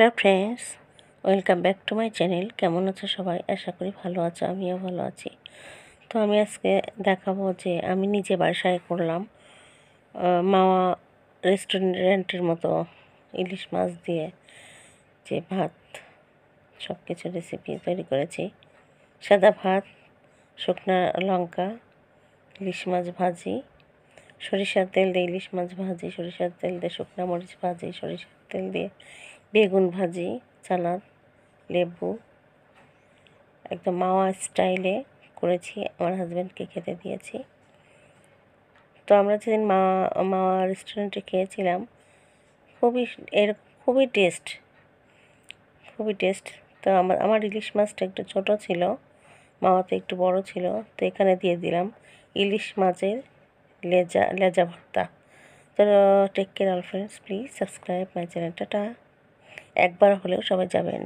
hello friends welcome back to my channel কেমন আছো সবাই আশা করি ভালো আছো আমিও ভালো আছি তো আমি আজকে দেখাবো যে আমি নিজে বাসায় করলাম মাওয়া রেস্টুরেন্টের মতো ইলিশ মাছ দিয়ে যে ভাত সব কিছু রেসিপি তৈরি করেছি সাদা ভাত শুকনো লঙ্কা ইলিশ মাছ ভাজি সরিষার তেল দিয়ে ইলিশ মাছ ভাজি সরিষার তেল দিয়ে শুকনা মরিচ ভাজি সরিষার তেল দিয়ে বেগুন ভাজি সালাদ লেবু একদম মাওয়া স্টাইলে করেছি আমার হাজব্যান্ডকে খেতে দিয়েছি তো আমরা যেদিন মা মাওয়া রেস্টুরেন্টে খেয়েছিলাম খুবই এর খুবই টেস্ট খুবই টেস্ট তো আমার আমার ইলিশ মাছটা একটু ছোট ছিল মাওয়াতে একটু বড় ছিল তো এখানে দিয়ে দিলাম ইলিশ মাছের লেজা লেজা ভর্তা তো take care all friends please subscribe my channel tata একবার হলেও সবাই যাবেন